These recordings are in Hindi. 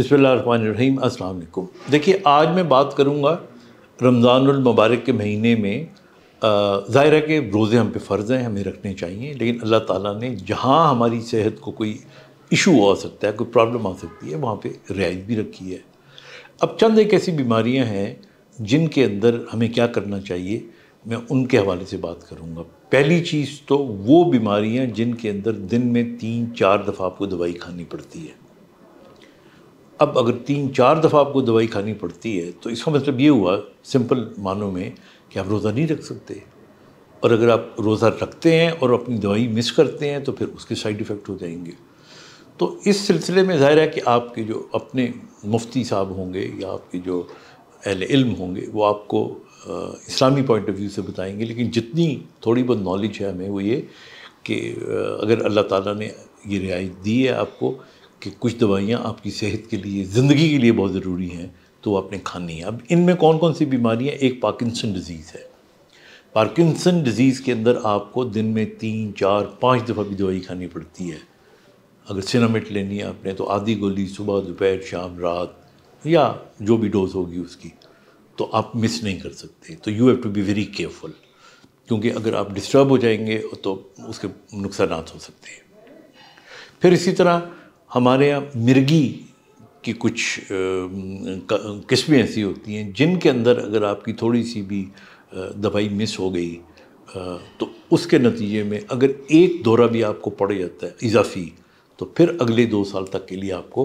अस्सलाम वालेकुम देखिए आज मैं बात करूँगा रमज़ानमबारक के महीने में ज़ाहिर है कि रोज़े हम पे फ़र्ज़ हैं हमें रखने चाहिए लेकिन अल्लाह ताला ने जहाँ हमारी सेहत को कोई इशू आ सकता है कोई प्रॉब्लम आ सकती है वहाँ पे रियायत भी रखी है अब चंद एक ऐसी बीमारियाँ हैं जिनके अंदर हमें क्या करना चाहिए मैं उनके हवाले से बात करूँगा पहली चीज़ तो वो बीमारियाँ जिनके अंदर दिन में तीन चार दफ़ा आपको दवाई खानी पड़ती है अब अगर तीन चार दफ़ा आपको दवाई खानी पड़ती है तो इसका मतलब ये हुआ सिंपल मानों में कि आप रोज़ा नहीं रख सकते और अगर आप रोज़ा रखते हैं और अपनी दवाई मिस करते हैं तो फिर उसके साइड इफ़ेक्ट हो जाएंगे तो इस सिलसिले में ज़ाहिर है कि आपके जो अपने मुफ्ती साहब होंगे या आपके जो अहल इल्म होंगे वो आपको इस्लामी पॉइंट ऑफ व्यू से बताएंगे लेकिन जितनी थोड़ी बहुत नॉलेज है हमें वो ये कि अगर अल्लाह ताला ने ये रियायत दी है आपको कि कुछ दवाइयाँ आपकी सेहत के लिए ज़िंदगी के लिए बहुत ज़रूरी हैं तो आपने खानी है अब इनमें कौन कौन सी बीमारियाँ एक पार्किंसन डिज़ीज़ है पार्किंसन डिज़ीज़ के अंदर आपको दिन में तीन चार पाँच दफ़ा भी दवाई खानी पड़ती है अगर सिनामिट लेनी है आपने तो आधी गोली सुबह दोपहर शाम रात या जो भी डोज होगी उसकी तो आप मिस नहीं कर सकते तो you have to be very careful क्योंकि अगर आप डिस्टर्ब हो जाएंगे तो उसके नुकसान हो सकते हैं फिर इसी तरह हमारे यहाँ मिर्गी की कुछ किस्में ऐसी होती हैं जिनके अंदर अगर आपकी थोड़ी सी भी दवाई मिस हो गई तो उसके नतीजे में अगर एक दौरा भी आपको पड़ जाता है इजाफी तो फिर अगले दो साल तक के लिए आपको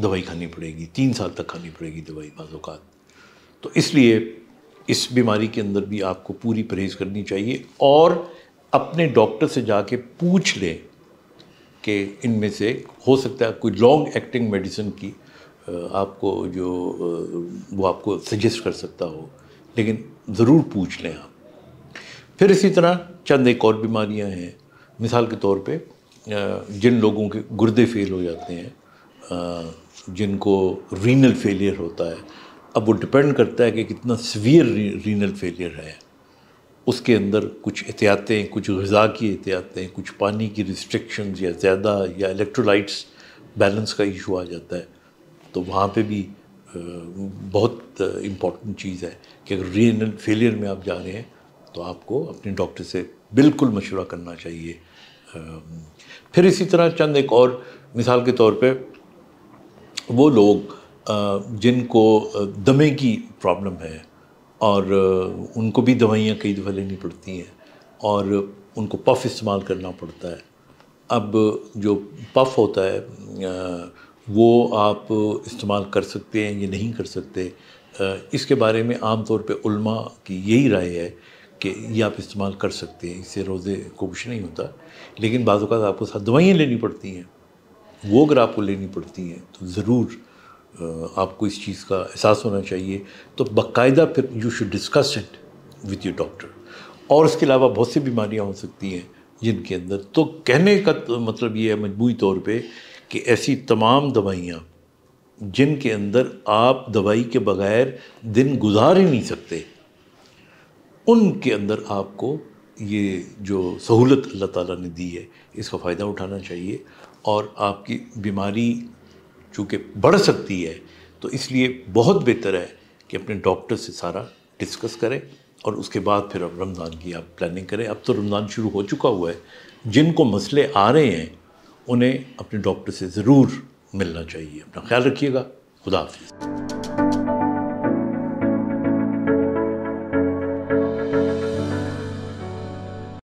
दवाई खानी पड़ेगी तीन साल तक खानी पड़ेगी दवाई बाज़ात तो इसलिए इस बीमारी के अंदर भी आपको पूरी परहेज़ करनी चाहिए और अपने डॉक्टर से जाके पूछ लें कि इनमें से हो सकता है कोई लॉन्ग एक्टिंग मेडिसिन की आपको जो वो आपको सजेस्ट कर सकता हो लेकिन ज़रूर पूछ लें आप फिर इसी तरह चंद एक और बीमारियां हैं मिसाल के तौर पे जिन लोगों के गुर्दे फेल हो जाते हैं जिनको रीनल फेलियर होता है अब वो डिपेंड करता है कि कितना सीवियर रीनल फेलियर है उसके अंदर कुछ एहतियातें कुछ गज़ा की एहतियातें कुछ पानी की रिस्ट्रिक्शन या ज़्यादा या इलेक्ट्रोलाइट्स बैलेंस का इशू आ जाता है तो वहाँ पे भी बहुत इम्पॉर्टेंट चीज़ है कि अगर रीनल फेलियर में आप जा रहे हैं तो आपको अपने डॉक्टर से बिल्कुल मशवरा करना चाहिए फिर इसी तरह चंद एक और मिसाल के तौर पे वो लोग जिनको दमे की प्रॉब्लम है और उनको भी दवाइयाँ कई दफ़ा लेनी पड़ती हैं और उनको पफ इस्तेमाल करना पड़ता है अब जो पफ होता है वो आप इस्तेमाल कर सकते हैं या नहीं कर सकते इसके बारे में आम तौर पे उल्मा की यही राय है कि ये आप इस्तेमाल कर सकते हैं इससे रोज़े को कुछ नहीं होता लेकिन बाज़ात आपको साथ दवाइयाँ लेनी पड़ती हैं वो अगर आपको लेनी पड़ती हैं तो ज़रूर आपको इस चीज़ का एहसास होना चाहिए तो बाकायदा फिर you should discuss it with your doctor और इसके अलावा बहुत सी बीमारियाँ हो सकती हैं जिनके अंदर तो कहने का तो मतलब ये है मजबूरी तौर पे कि ऐसी तमाम दवाइयाँ जिनके अंदर आप दवाई के बगैर दिन गुजार ही नहीं सकते उनके अंदर आपको ये जो सहूलत अल्लाह ताला ने दी है इसका फ़ायदा उठाना चाहिए और आपकी बीमारी चूँकि बढ़ सकती है तो इसलिए बहुत बेहतर है कि अपने डॉक्टर से सारा डिस्कस करें और उसके बाद फिर अब रमज़ान की आप प्लानिंग करें अब तो रमज़ान शुरू हो चुका हुआ है जिनको मसले आ रहे हैं उन्हें अपने डॉक्टर से ज़रूर मिलना चाहिए अपना ख्याल रखिएगा खुदा हाफिज़